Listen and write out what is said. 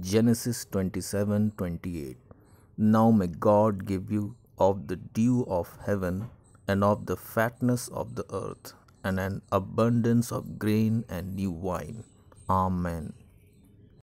Genesis 27 28. Now may God give you of the dew of heaven and of the fatness of the earth and an abundance of grain and new wine. Amen.